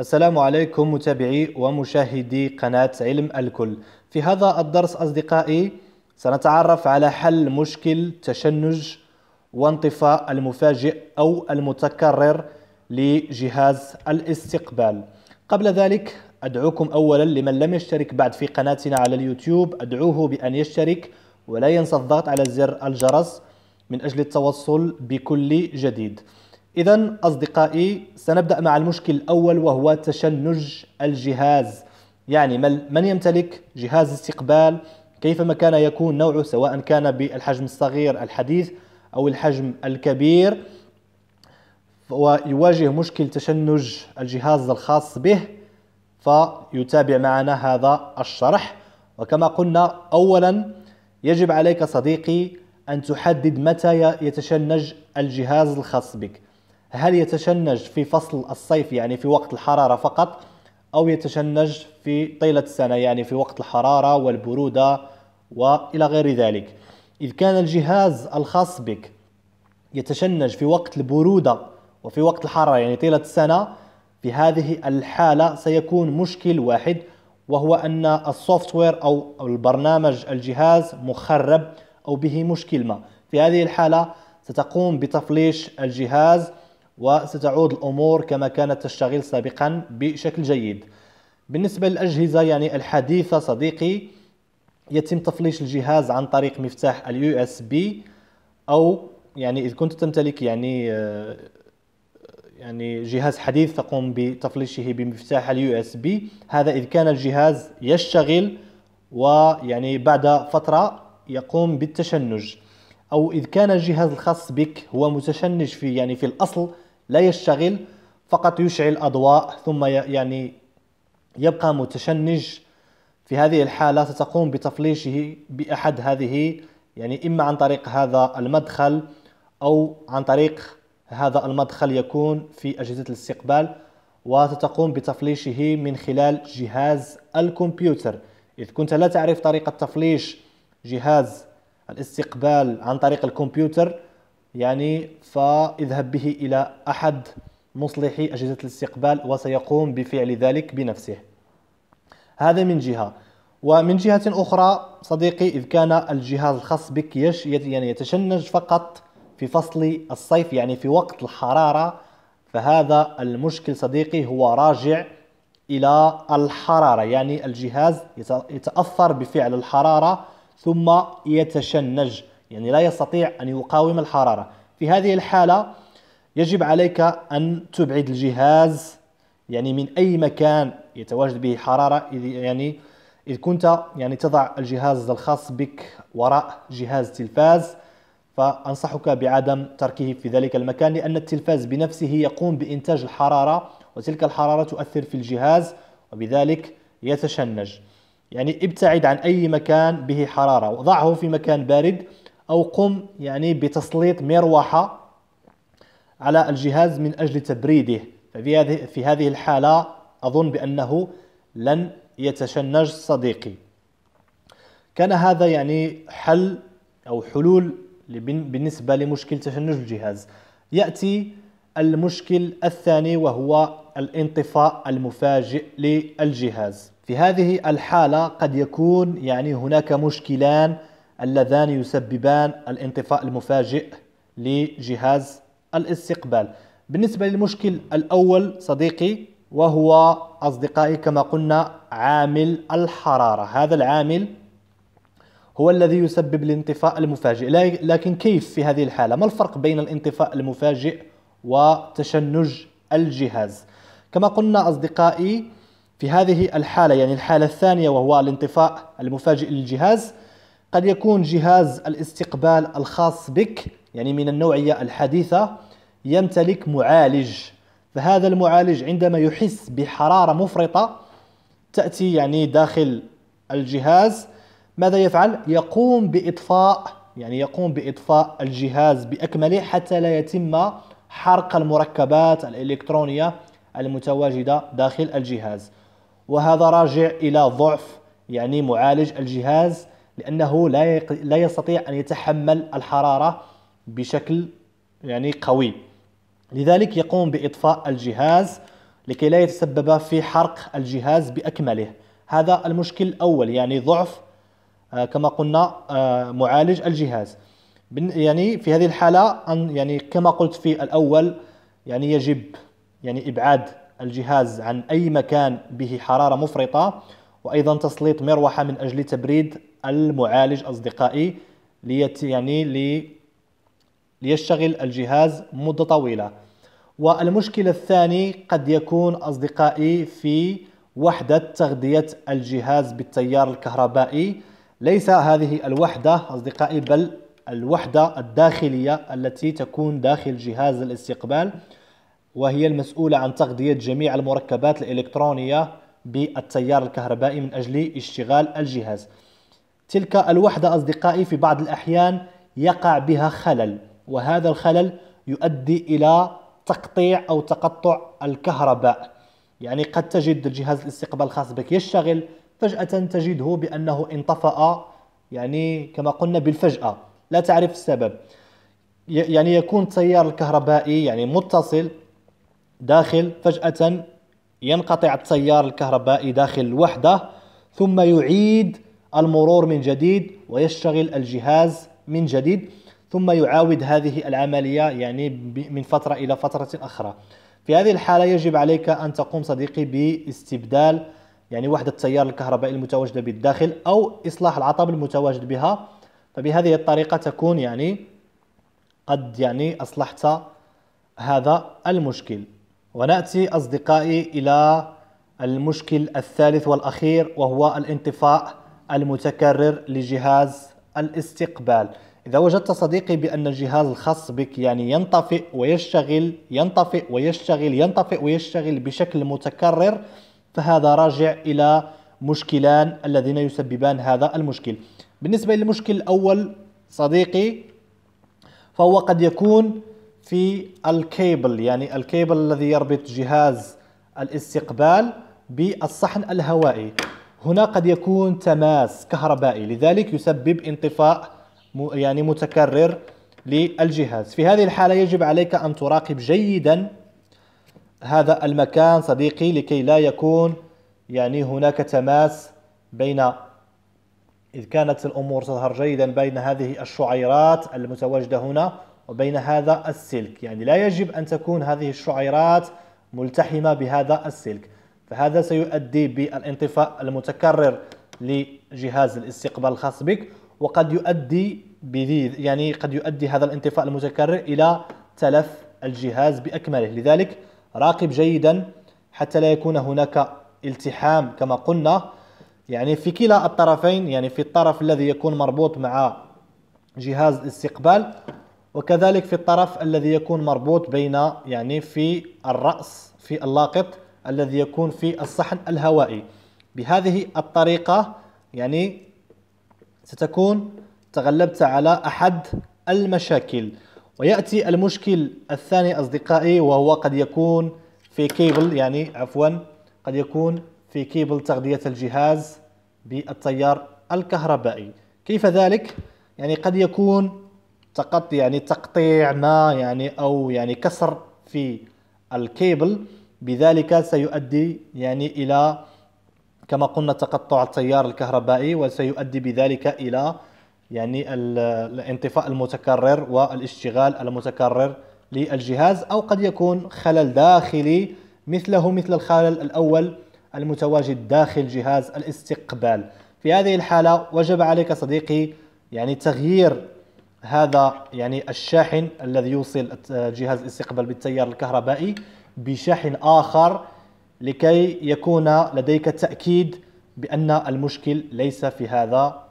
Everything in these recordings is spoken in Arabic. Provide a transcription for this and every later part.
السلام عليكم متابعي ومشاهدي قناة علم الكل في هذا الدرس أصدقائي سنتعرف على حل مشكل تشنج وانطفاء المفاجئ أو المتكرر لجهاز الاستقبال قبل ذلك أدعوكم أولا لمن لم يشترك بعد في قناتنا على اليوتيوب أدعوه بأن يشترك ولا ينسى الضغط على زر الجرس من أجل التوصل بكل جديد إذا أصدقائي سنبدأ مع المشكل الأول وهو تشنج الجهاز يعني من يمتلك جهاز استقبال كيفما كان يكون نوعه سواء كان بالحجم الصغير الحديث أو الحجم الكبير ويواجه مشكل تشنج الجهاز الخاص به فيتابع معنا هذا الشرح وكما قلنا أولا يجب عليك صديقي أن تحدد متى يتشنج الجهاز الخاص بك هل يتشنج في فصل الصيف يعني في وقت الحرارة فقط أو يتشنج في طيلة السنة يعني في وقت الحرارة والبرودة وإلى غير ذلك إذ كان الجهاز الخاص بك يتشنج في وقت البرودة وفي وقت الحرارة يعني طيلة السنة في هذه الحالة سيكون مشكل واحد وهو أن السوفت وير أو البرنامج الجهاز مخرب أو به مشكل ما في هذه الحالة ستقوم بتفليش الجهاز وستعود الأمور كما كانت تشتغل سابقا بشكل جيد بالنسبة للأجهزة يعني الحديثة صديقي يتم تفليش الجهاز عن طريق مفتاح اليو اس بي أو يعني إذا كنت تمتلك يعني آه، يعني جهاز حديث تقوم بتفليشه بمفتاح اليو اس بي هذا إذا كان الجهاز يشتغل ويعني بعد فترة يقوم بالتشنج أو اذا كان الجهاز الخاص بك هو متشنج في يعني في الأصل لا يشتغل فقط يشعل أضواء ثم يعني يبقى متشنج في هذه الحالة ستقوم بتفليشه بأحد هذه يعني إما عن طريق هذا المدخل أو عن طريق هذا المدخل يكون في أجهزة الاستقبال وستقوم بتفليشه من خلال جهاز الكمبيوتر إذ كنت لا تعرف طريقة تفليش جهاز الاستقبال عن طريق الكمبيوتر يعني فاذهب به إلى أحد مصلحي أجهزة الاستقبال وسيقوم بفعل ذلك بنفسه هذا من جهة ومن جهة أخرى صديقي إذ كان الجهاز الخاص بك يش يعني يتشنج فقط في فصل الصيف يعني في وقت الحرارة فهذا المشكل صديقي هو راجع إلى الحرارة يعني الجهاز يتأثر بفعل الحرارة ثم يتشنج يعني لا يستطيع أن يقاوم الحرارة في هذه الحالة يجب عليك أن تبعد الجهاز يعني من أي مكان يتواجد به حرارة يعني إذ كنت يعني تضع الجهاز الخاص بك وراء جهاز تلفاز فأنصحك بعدم تركه في ذلك المكان لأن التلفاز بنفسه يقوم بإنتاج الحرارة وتلك الحرارة تؤثر في الجهاز وبذلك يتشنج يعني ابتعد عن أي مكان به حرارة وضعه في مكان بارد أو قم يعني بتسليط مروحة على الجهاز من أجل تبريده ففي هذه في هذه الحالة أظن بأنه لن يتشنج صديقي كان هذا يعني حل أو حلول بالنسبة لمشكل تشنج الجهاز يأتي المشكل الثاني وهو الانطفاء المفاجئ للجهاز في هذه الحالة قد يكون يعني هناك مشكلان اللذان يسببان الانطفاء المفاجئ لجهاز الاستقبال بالنسبة للمشكل الأول صديقي وهو أصدقائي كما قلنا عامل الحرارة هذا العامل هو الذي يسبب الانطفاء المفاجئ لكن كيف في هذه الحالة؟ ما الفرق بين الانطفاء المفاجئ وتشنج الجهاز؟ كما قلنا أصدقائي في هذه الحالة يعني الحالة الثانية وهو الانطفاء المفاجئ للجهاز قد يكون جهاز الاستقبال الخاص بك يعني من النوعية الحديثة يمتلك معالج فهذا المعالج عندما يحس بحرارة مفرطة تأتي يعني داخل الجهاز ماذا يفعل؟ يقوم بإطفاء يعني يقوم بإطفاء الجهاز بأكمله حتى لا يتم حرق المركبات الإلكترونية المتواجدة داخل الجهاز وهذا راجع إلى ضعف يعني معالج الجهاز لأنه لا لا يستطيع أن يتحمل الحرارة بشكل يعني قوي لذلك يقوم بإطفاء الجهاز لكي لا يتسبب في حرق الجهاز بأكمله هذا المشكل الأول يعني ضعف آه، كما قلنا آه، معالج الجهاز يعني في هذه الحالة يعني كما قلت في الأول يعني يجب يعني إبعاد الجهاز عن أي مكان به حرارة مفرطة وأيضا تسليط مروحة من أجل تبريد المعالج أصدقائي ليت يعني لي ليشتغل الجهاز مدة طويلة والمشكلة الثاني قد يكون أصدقائي في وحدة تغذية الجهاز بالتيار الكهربائي ليس هذه الوحدة أصدقائي بل الوحدة الداخلية التي تكون داخل جهاز الاستقبال وهي المسؤولة عن تغذية جميع المركبات الإلكترونية بالتيار الكهربائي من أجل اشتغال الجهاز تلك الوحدة أصدقائي في بعض الأحيان يقع بها خلل وهذا الخلل يؤدي إلى تقطيع أو تقطع الكهرباء يعني قد تجد جهاز الاستقبال الخاص بك يشتغل فجأة تجده بأنه انطفأ يعني كما قلنا بالفجأة لا تعرف السبب يعني يكون التيار الكهربائي يعني متصل داخل فجأة ينقطع التيار الكهربائي داخل الوحدة ثم يعيد المرور من جديد ويشتغل الجهاز من جديد ثم يعاود هذه العملية يعني من فترة إلى فترة أخرى في هذه الحالة يجب عليك أن تقوم صديقي باستبدال يعني وحدة التيار الكهربائي المتواجدة بالداخل أو إصلاح العطب المتواجد بها فبهذه الطريقة تكون يعني قد يعني أصلحت هذا المشكل وناتي اصدقائي الى المشكل الثالث والاخير وهو الانطفاء المتكرر لجهاز الاستقبال إذا وجدت صديقي بأن الجهاز الخاص بك يعني ينطفئ ويشتغل ينطفئ ويشتغل ينطفئ ويشتغل بشكل متكرر فهذا راجع إلى مشكلان الذين يسببان هذا المشكل بالنسبة للمشكل الأول صديقي فهو قد يكون في الكيبل يعني الكيبل الذي يربط جهاز الاستقبال بالصحن الهوائي هنا قد يكون تماس كهربائي لذلك يسبب انطفاء يعني متكرر للجهاز في هذه الحالة يجب عليك أن تراقب جيدا هذا المكان صديقي لكي لا يكون يعني هناك تماس بين إذ كانت الأمور تظهر جيدا بين هذه الشعيرات المتواجدة هنا وبين هذا السلك يعني لا يجب أن تكون هذه الشعيرات ملتحمة بهذا السلك فهذا سيؤدي بالانطفاء المتكرر لجهاز الاستقبال الخاص بك وقد يؤدي بذيذ يعني قد يؤدي هذا الانطفاء المتكرر إلى تلف الجهاز بأكمله لذلك راقب جيدا حتى لا يكون هناك التحام كما قلنا يعني في كلا الطرفين يعني في الطرف الذي يكون مربوط مع جهاز الاستقبال وكذلك في الطرف الذي يكون مربوط بين يعني في الرأس في اللاقط الذي يكون في الصحن الهوائي بهذه الطريقة يعني ستكون تغلبت على أحد المشاكل ويأتي المشكل الثاني أصدقائي وهو قد يكون في كيبل يعني عفوا قد يكون في كيبل تغذية الجهاز بالتيار الكهربائي كيف ذلك؟ يعني قد يكون تقط يعني تقطيع ما يعني أو يعني كسر في الكيبل بذلك سيؤدي يعني إلى كما قلنا تقطع التيار الكهربائي وسيؤدي بذلك إلى يعني الانطفاء المتكرر والاشتغال المتكرر للجهاز أو قد يكون خلل داخلي مثله مثل الخلل الأول المتواجد داخل جهاز الاستقبال في هذه الحالة وجب عليك صديقي يعني تغيير هذا يعني الشاحن الذي يوصل جهاز الاستقبال بالتيار الكهربائي بشاحن آخر لكي يكون لديك تأكيد بأن المشكل ليس في هذا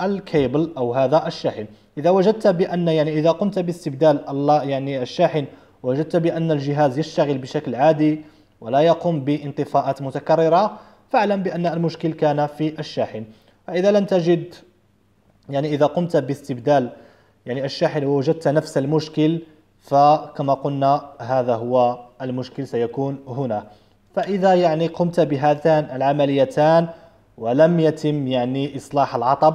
الكيبل أو هذا الشاحن إذا وجدت بأن يعني إذا قمت باستبدال الله يعني الشاحن وجدت بأن الجهاز يشتغل بشكل عادي ولا يقوم بانطفاءات متكررة فاعلم بأن المشكل كان في الشاحن فإذا لن تجد يعني إذا قمت باستبدال يعني الشاحن وجدت نفس المشكل فكما قلنا هذا هو المشكل سيكون هنا فإذا يعني قمت بهاتان العمليتان ولم يتم يعني إصلاح العطب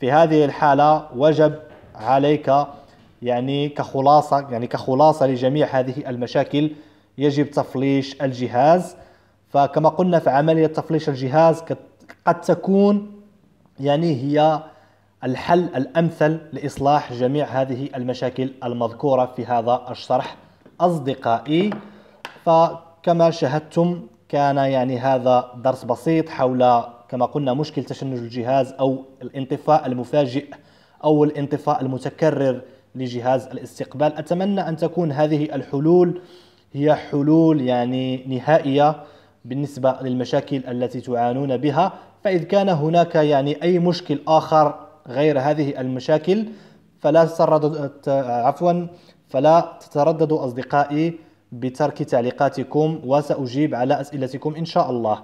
في هذه الحالة وجب عليك يعني كخلاصة يعني كخلاصة لجميع هذه المشاكل يجب تفليش الجهاز فكما قلنا في عملية تفليش الجهاز قد تكون يعني هي الحل الأمثل لإصلاح جميع هذه المشاكل المذكورة في هذا الشرح أصدقائي فكما شاهدتم كان يعني هذا درس بسيط حول كما قلنا مشكل تشنج الجهاز أو الانطفاء المفاجئ أو الانطفاء المتكرر لجهاز الاستقبال أتمنى أن تكون هذه الحلول هي حلول يعني نهائية بالنسبة للمشاكل التي تعانون بها فإذا كان هناك يعني أي مشكل آخر غير هذه المشاكل فلا تتردد عفوا فلا تترددوا أصدقائي بترك تعليقاتكم وسأجيب على أسئلتكم إن شاء الله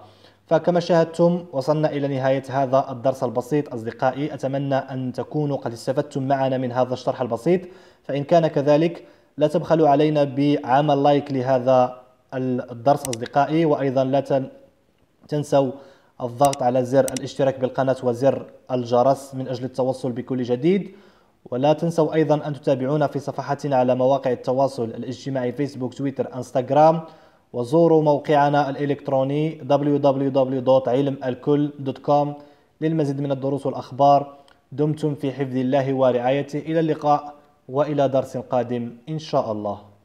فكما شاهدتم وصلنا إلى نهاية هذا الدرس البسيط أصدقائي أتمنى أن تكونوا قد استفدتم معنا من هذا الشرح البسيط فإن كان كذلك لا تبخلوا علينا بعمل لايك لهذا الدرس أصدقائي وأيضا لا تنسوا الضغط على زر الاشتراك بالقناة وزر الجرس من أجل التوصل بكل جديد ولا تنسوا أيضا أن تتابعونا في صفحتنا على مواقع التواصل الاجتماعي فيسبوك تويتر انستغرام وزوروا موقعنا الإلكتروني www.علمالكل.com للمزيد من الدروس والأخبار دمتم في حفظ الله ورعايته إلى اللقاء وإلى درس قادم إن شاء الله